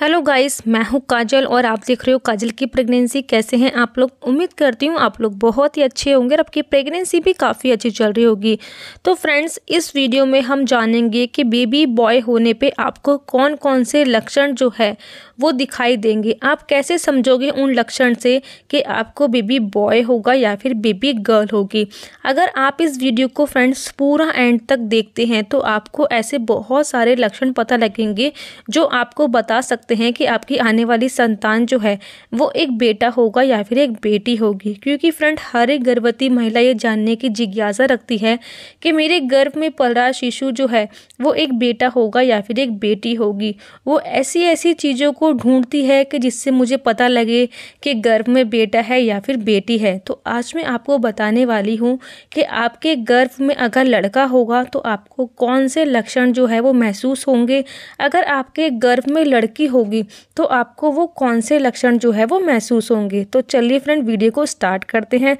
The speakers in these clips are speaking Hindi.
हेलो गाइस मैं हूँ काजल और आप देख रहे हो काजल की प्रेगनेंसी कैसे हैं आप लोग उम्मीद करती हूँ आप लोग बहुत ही अच्छे होंगे और आपकी प्रेगनेंसी भी काफ़ी अच्छी चल रही होगी तो फ्रेंड्स इस वीडियो में हम जानेंगे कि बेबी बॉय होने पे आपको कौन कौन से लक्षण जो है वो दिखाई देंगे आप कैसे समझोगे उन लक्षण से कि आपको बेबी बॉय होगा या फिर बेबी गर्ल होगी अगर आप इस वीडियो को फ्रेंड्स पूरा एंड तक देखते हैं तो आपको ऐसे बहुत सारे लक्षण पता लगेंगे जो आपको बता सकते हैं कि आपकी आने वाली संतान जो है वो एक बेटा होगा या फिर एक बेटी होगी क्योंकि फ्रेंड हर एक गर्भवती महिला ये जानने की जिज्ञासा रखती है कि मेरे गर्भ में पल रहा शिशु जो है वो एक बेटा होगा या फिर एक बेटी होगी वो ऐसी ऐसी चीज़ों को ढूंढती है कि जिससे मुझे पता लगे कि गर्भ में बेटा है या फिर बेटी है तो आज मैं आपको बताने वाली हूँ कि आपके गर्भ में अगर लड़का होगा तो आपको कौन से लक्षण जो है वो महसूस होंगे अगर आपके गर्भ में लड़की होगी तो आपको वो कौन से लक्षण जो है वो महसूस होंगे तो चलिए फ्रेंड वीडियो को स्टार्ट करते हैं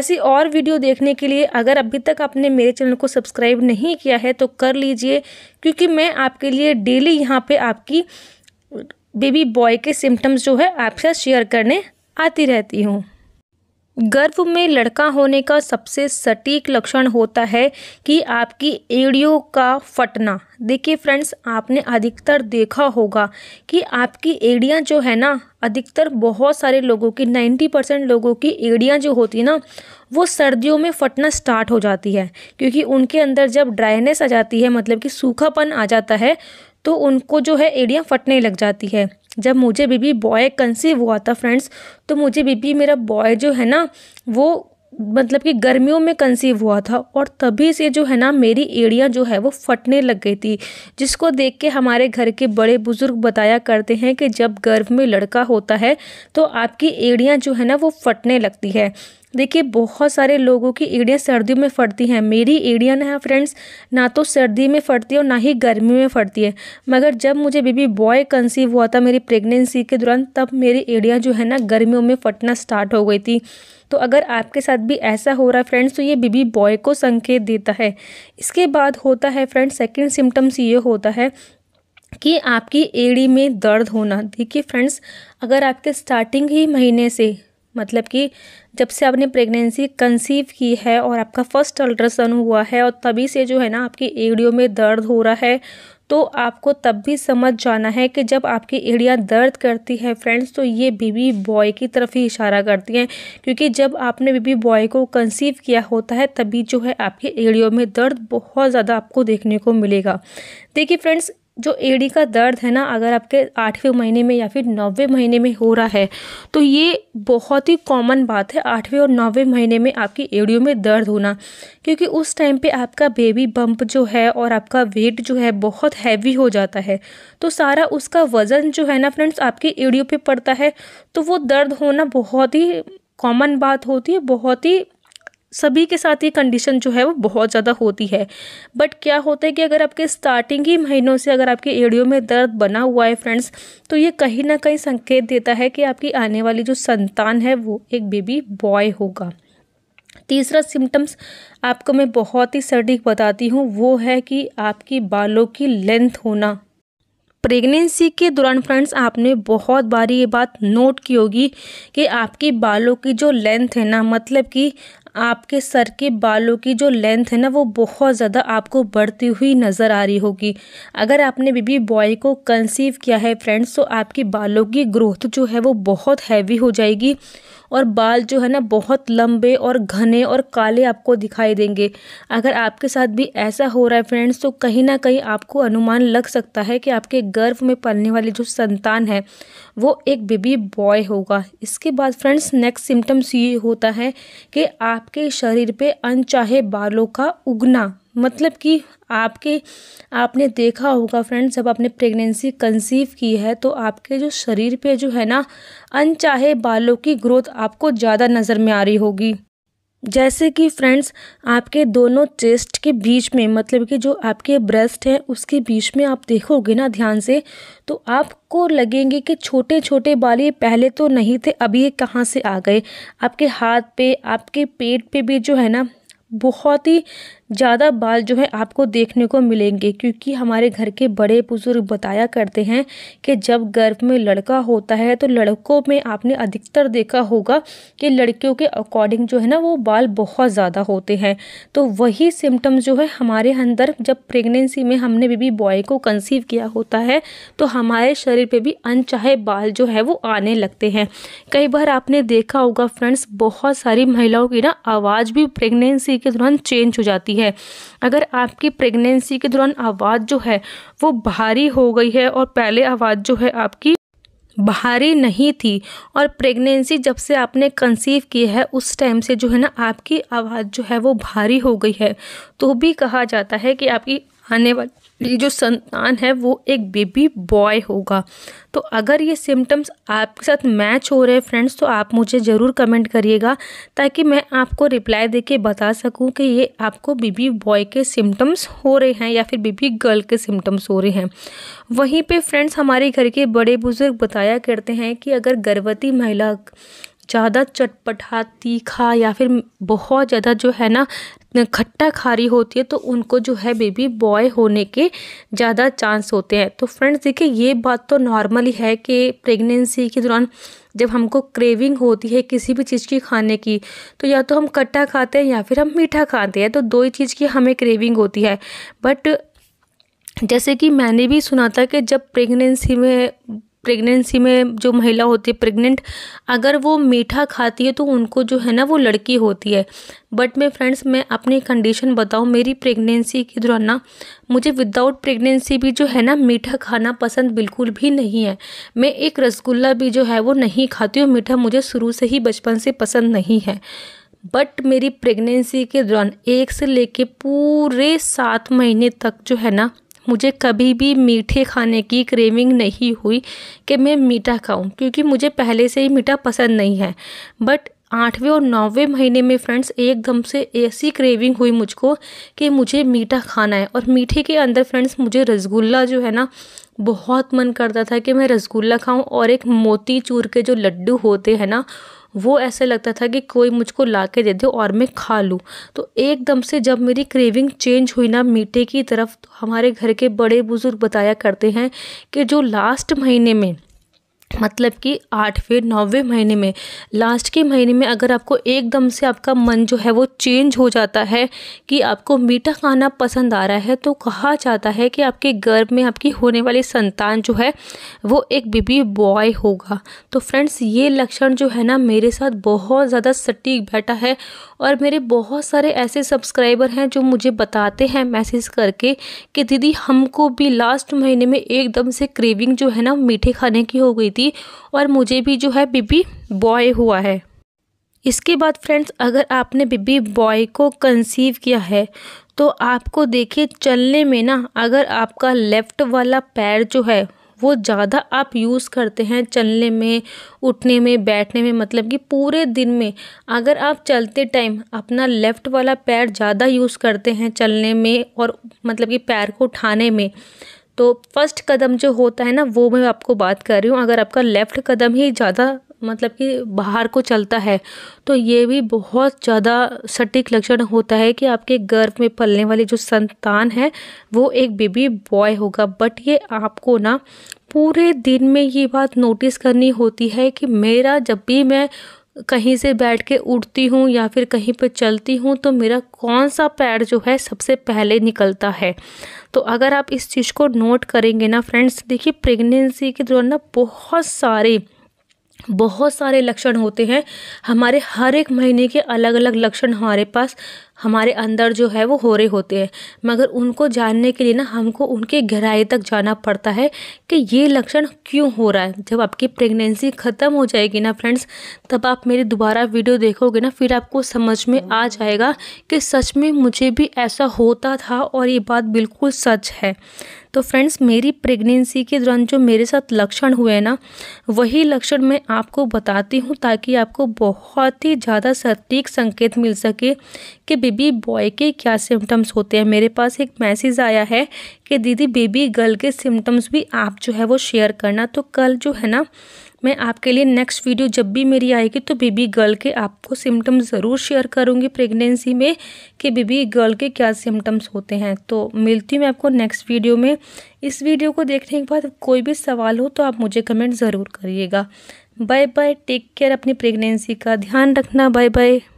ऐसी और वीडियो देखने के लिए अगर अभी तक आपने मेरे चैनल को सब्सक्राइब नहीं किया है तो कर लीजिए क्योंकि मैं आपके लिए डेली यहाँ पर आपकी बेबी बॉय के सिम्टम्स जो है आपके साथ शेयर करने आती रहती हूँ गर्भ में लड़का होने का सबसे सटीक लक्षण होता है कि आपकी एड़ियों का फटना देखिए फ्रेंड्स आपने अधिकतर देखा होगा कि आपकी एड़ियाँ जो है ना अधिकतर बहुत सारे लोगों की नाइन्टी परसेंट लोगों की एड़ियाँ जो होती ना वो सर्दियों में फटना स्टार्ट हो जाती है क्योंकि उनके अंदर जब ड्राइनेस आ जाती है मतलब कि सूखापन आ जाता है तो उनको जो है एड़ियाँ फटने लग जाती है जब मुझे बीबी बॉय कंसीव हुआ था फ्रेंड्स तो मुझे बीबी मेरा बॉय जो है ना वो मतलब कि गर्मियों में कंसीव हुआ था और तभी से जो है ना मेरी एड़ियाँ जो है वो फटने लग गई थी जिसको देख के हमारे घर के बड़े बुजुर्ग बताया करते हैं कि जब गर्भ में लड़का होता है तो आपकी एड़ियाँ जो है ना वो फटने लगती है देखिए बहुत सारे लोगों की एड़ियाँ सर्दियों में फटती हैं मेरी एड़ियाँ ना फ्रेंड्स ना तो सर्दी में फटती है और ना ही गर्मी में फटती है मगर जब मुझे बेबी बॉय कंसीव हुआ था मेरी प्रेगनेंसी के दौरान तब मेरी एड़ियाँ जो है ना गर्मियों में फटना स्टार्ट हो गई थी तो अगर आपके साथ भी ऐसा हो रहा है फ्रेंड्स तो ये बेबी बॉय को संकेत देता है इसके बाद होता है फ्रेंड्स सेकेंड सिम्टम्स ये होता है कि आपकी एड़ी में दर्द होना देखिए फ्रेंड्स अगर आपके स्टार्टिंग ही महीने से मतलब कि जब से आपने प्रेगनेंसी कंसीव की है और आपका फर्स्ट अल्ट्रासाउंड हुआ है और तभी से जो है ना आपकी एड़ियों में दर्द हो रहा है तो आपको तब भी समझ जाना है कि जब आपकी एड़ियाँ दर्द करती है फ्रेंड्स तो ये बीबी बॉय की तरफ ही इशारा करती हैं क्योंकि जब आपने बीबी बॉय को कंसीव किया होता है तभी जो है आपकी एड़ियों में दर्द बहुत ज़्यादा आपको देखने को मिलेगा देखिए फ्रेंड्स जो एड़ी का दर्द है ना अगर आपके आठवें महीने में या फिर नौवें महीने में हो रहा है तो ये बहुत ही कॉमन बात है आठवें और नौवें महीने में आपकी एड़ियों में दर्द होना क्योंकि उस टाइम पे आपका बेबी बम्प जो है और आपका वेट जो है बहुत हैवी हो जाता है तो सारा उसका वज़न जो है ना फ्रेंड्स आपकी एड़ियों पर पड़ता है तो वो दर्द होना बहुत ही कॉमन बात होती है बहुत ही सभी के साथ ये कंडीशन जो है वो बहुत ज़्यादा होती है बट क्या होता है कि अगर आपके स्टार्टिंग ही महीनों से अगर आपके एड़ियों में दर्द बना हुआ है फ्रेंड्स तो ये कहीं ना कहीं संकेत देता है कि आपकी आने वाली जो संतान है वो एक बेबी बॉय होगा तीसरा सिम्टम्स आपको मैं बहुत ही सटीक बताती हूँ वो है कि आपकी बालों की लेंथ होना प्रेगनेंसी के दौरान फ्रेंड्स आपने बहुत बारी ये बात नोट की होगी कि आपकी बालों की जो लेंथ है ना मतलब कि आपके सर के बालों की जो लेंथ है ना वो बहुत ज़्यादा आपको बढ़ती हुई नज़र आ रही होगी अगर आपने बेबी बॉय को कंसीव किया है फ्रेंड्स तो आपके बालों की ग्रोथ जो है वो बहुत हैवी हो जाएगी और बाल जो है ना बहुत लंबे और घने और काले आपको दिखाई देंगे अगर आपके साथ भी ऐसा हो रहा है फ्रेंड्स तो कहीं ना कहीं आपको अनुमान लग सकता है कि आपके गर्भ में पलने वाली जो संतान है वो एक बेबी बॉय होगा इसके बाद फ्रेंड्स नेक्स्ट सिम्टम्स ये होता है कि आपके शरीर पे अनचाहे बालों का उगना मतलब कि आपके आपने देखा होगा फ्रेंड्स जब आपने प्रेगनेंसी कंसीव की है तो आपके जो शरीर पे जो है ना अनचाहे बालों की ग्रोथ आपको ज़्यादा नज़र में आ रही होगी जैसे कि फ्रेंड्स आपके दोनों चेस्ट के बीच में मतलब कि जो आपके ब्रेस्ट हैं उसके बीच में आप देखोगे ना ध्यान से तो आपको लगेंगे कि छोटे छोटे बाल ये पहले तो नहीं थे अभी ये कहाँ से आ गए आपके हाथ पे आपके पेट पे भी जो है ना बहुत ही ज़्यादा बाल जो है आपको देखने को मिलेंगे क्योंकि हमारे घर के बड़े बुजुर्ग बताया करते हैं कि जब गर्भ में लड़का होता है तो लड़कों में आपने अधिकतर देखा होगा कि लड़कियों के अकॉर्डिंग जो है ना वो बाल बहुत ज़्यादा होते हैं तो वही सिम्टम्स जो है हमारे अंदर जब प्रेगनेंसी में हमने बेबी बॉय को कंसीव किया होता है तो हमारे शरीर पर भी अनचाहे बाल जो है वो आने लगते हैं कई बार आपने देखा होगा फ्रेंड्स बहुत सारी महिलाओं की ना आवाज़ भी प्रेगनेंसी के दौरान चेंज हो जाती है है अगर आपकी प्रेगनेंसी के दौरान आवाज़ जो है वो भारी हो गई है और पहले आवाज़ जो है आपकी भारी नहीं थी और प्रेगनेंसी जब से आपने कंसीव की है उस टाइम से जो है ना आपकी आवाज़ जो है वो भारी हो गई है तो भी कहा जाता है कि आपकी आने वाली जो संतान है वो एक बेबी बॉय होगा तो अगर ये सिम्टम्स आपके साथ मैच हो रहे हैं फ्रेंड्स तो आप मुझे ज़रूर कमेंट करिएगा ताकि मैं आपको रिप्लाई दे के बता सकूँ कि ये आपको बेबी बॉय के सिम्टम्स हो रहे हैं या फिर बेबी गर्ल के सिम्टम्स हो रहे हैं वहीं पर फ्रेंड्स हमारे घर के बड़े बुज़ुर्ग बताया करते हैं कि अगर गर्भवती महिला ज़्यादा चटपटा तीखा या फिर बहुत ज़्यादा जो है ना खट्टा खारी होती है तो उनको जो है बेबी बॉय होने के ज़्यादा चांस होते हैं तो फ्रेंड्स देखिए ये बात तो ही है कि प्रेगनेंसी के दौरान जब हमको क्रेविंग होती है किसी भी चीज़ की खाने की तो या तो हम खट्टा खाते हैं या फिर हम मीठा खाते हैं तो दो ही चीज़ की हमें क्रेविंग होती है बट जैसे कि मैंने भी सुना था कि जब प्रेगनेंसी में प्रेगनेंसी में जो महिला होती है प्रेग्नेंट अगर वो मीठा खाती है तो उनको जो है ना वो लड़की होती है बट मैं फ्रेंड्स मैं अपनी कंडीशन बताऊँ मेरी प्रेगनेंसी के दौरान ना मुझे विदाउट प्रेगनेंसी भी जो है ना मीठा खाना पसंद बिल्कुल भी नहीं है मैं एक रसगुल्ला भी जो है वो नहीं खाती हूँ मीठा मुझे शुरू से ही बचपन से पसंद नहीं है बट मेरी प्रेगनेंसी के दौरान एक से लेके पूरे सात महीने तक जो है ना मुझे कभी भी मीठे खाने की क्रेविंग नहीं हुई कि मैं मीठा खाऊं क्योंकि मुझे पहले से ही मीठा पसंद नहीं है बट आठवें और नौवें महीने में फ्रेंड्स एकदम से ऐसी क्रेविंग हुई मुझको कि मुझे मीठा खाना है और मीठे के अंदर फ्रेंड्स मुझे रसगुल्ला जो है ना बहुत मन करता था कि मैं रसगुल्ला खाऊं और एक मोती चूर के जो लड्डू होते हैं ना वो ऐसे लगता था कि कोई मुझको ला के दे दे और मैं खा लूँ तो एकदम से जब मेरी क्रेविंग चेंज हुई ना मीठे की तरफ तो हमारे घर के बड़े बुज़ुर्ग बताया करते हैं कि जो लास्ट महीने में मतलब कि आठवें नौवें महीने में लास्ट के महीने में अगर आपको एकदम से आपका मन जो है वो चेंज हो जाता है कि आपको मीठा खाना पसंद आ रहा है तो कहा जाता है कि आपके गर्भ में आपकी होने वाली संतान जो है वो एक बेबी बॉय होगा तो फ्रेंड्स ये लक्षण जो है ना मेरे साथ बहुत ज़्यादा सटीक बैठा है और मेरे बहुत सारे ऐसे सब्सक्राइबर हैं जो मुझे बताते हैं मैसेज करके कि दीदी हमको भी लास्ट महीने में एकदम से क्रेविंग जो है ना मीठे खाने की हो गई थी थी और मुझे भी जो है बीबी बॉय हुआ है इसके बाद फ्रेंड्स अगर आपने बीबी बॉय को कंसीव किया है तो आपको देखिए चलने में ना अगर आपका लेफ़्ट वाला पैर जो है वो ज़्यादा आप यूज़ करते हैं चलने में उठने में बैठने में मतलब कि पूरे दिन में अगर आप चलते टाइम अपना लेफ़्ट वाला पैर ज़्यादा यूज़ करते हैं चलने में और मतलब कि पैर को उठाने में तो फर्स्ट कदम जो होता है ना वो मैं आपको बात कर रही हूँ अगर आपका लेफ़्ट कदम ही ज़्यादा मतलब कि बाहर को चलता है तो ये भी बहुत ज़्यादा सटीक लक्षण होता है कि आपके गर्भ में पलने वाली जो संतान है वो एक बेबी बॉय होगा बट ये आपको ना पूरे दिन में ये बात नोटिस करनी होती है कि मेरा जब भी मैं कहीं से बैठ के उठती हूँ या फिर कहीं पर चलती हूँ तो मेरा कौन सा पैर जो है सबसे पहले निकलता है तो अगर आप इस चीज़ को नोट करेंगे ना फ्रेंड्स देखिए प्रेगनेंसी के दौरान ना बहुत सारे बहुत सारे लक्षण होते हैं हमारे हर एक महीने के अलग अलग लक्षण हमारे पास हमारे अंदर जो है वो हो रहे होते हैं मगर उनको जानने के लिए ना हमको उनके गहराई तक जाना पड़ता है कि ये लक्षण क्यों हो रहा है जब आपकी प्रेगनेंसी ख़त्म हो जाएगी ना फ्रेंड्स तब आप मेरी दोबारा वीडियो देखोगे ना फिर आपको समझ में आ जाएगा कि सच में मुझे भी ऐसा होता था और ये बात बिल्कुल सच है तो फ्रेंड्स मेरी प्रेगनेंसी के दौरान जो मेरे साथ लक्षण हुए ना वही लक्षण मैं आपको बताती हूँ ताकि आपको बहुत ही ज़्यादा सटीक संकेत मिल सके कि बेबी बॉय के क्या सिम्टम्स होते हैं मेरे पास एक मैसेज आया है कि दीदी बेबी गर्ल के सिम्टम्स भी आप जो है वो शेयर करना तो कल जो है ना मैं आपके लिए नेक्स्ट वीडियो जब भी मेरी आएगी तो बेबी गर्ल के आपको सिम्टम्स ज़रूर शेयर करूँगी प्रेगनेंसी में कि बेबी गर्ल के क्या सिम्टम्स होते हैं तो मिलती हूँ मैं आपको नेक्स्ट वीडियो में इस वीडियो को देखने के बाद कोई भी सवाल हो तो आप मुझे कमेंट ज़रूर करिएगा बाय बाय टेक केयर अपनी प्रेगनेंसी का ध्यान रखना बाय बाय